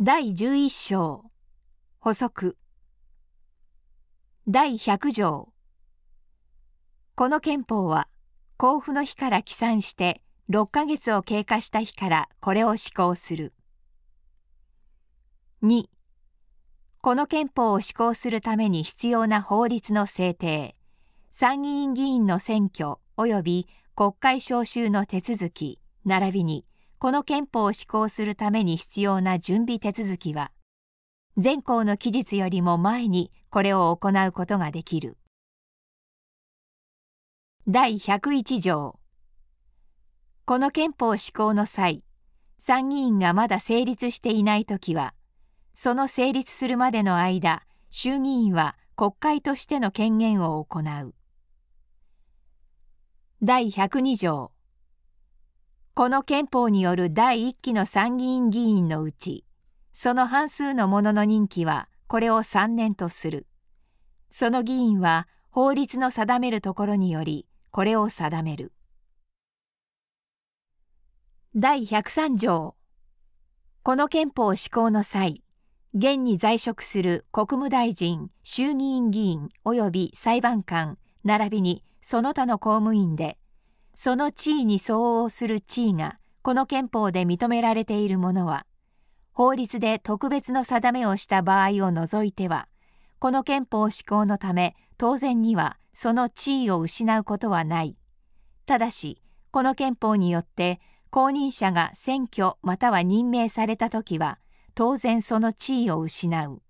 第11章補足第100条この憲法は交付の日から起算して6ヶ月を経過した日からこれを施行する2この憲法を施行するために必要な法律の制定参議院議員の選挙及び国会召集の手続き並びにこの憲法を施行するために必要な準備手続きは全項の期日よりも前にこれを行うことができる第101条この憲法施行の際参議院がまだ成立していないときはその成立するまでの間衆議院は国会としての権限を行う第102条この憲法による第1期の参議院議員のうちその半数の者の任期はこれを3年とするその議員は法律の定めるところによりこれを定める第103条この憲法施行の際現に在職する国務大臣衆議院議員及び裁判官並びにその他の公務員でその地位に相応する地位がこの憲法で認められているものは法律で特別の定めをした場合を除いてはこの憲法施行のため当然にはその地位を失うことはないただしこの憲法によって公認者が選挙または任命された時は当然その地位を失う。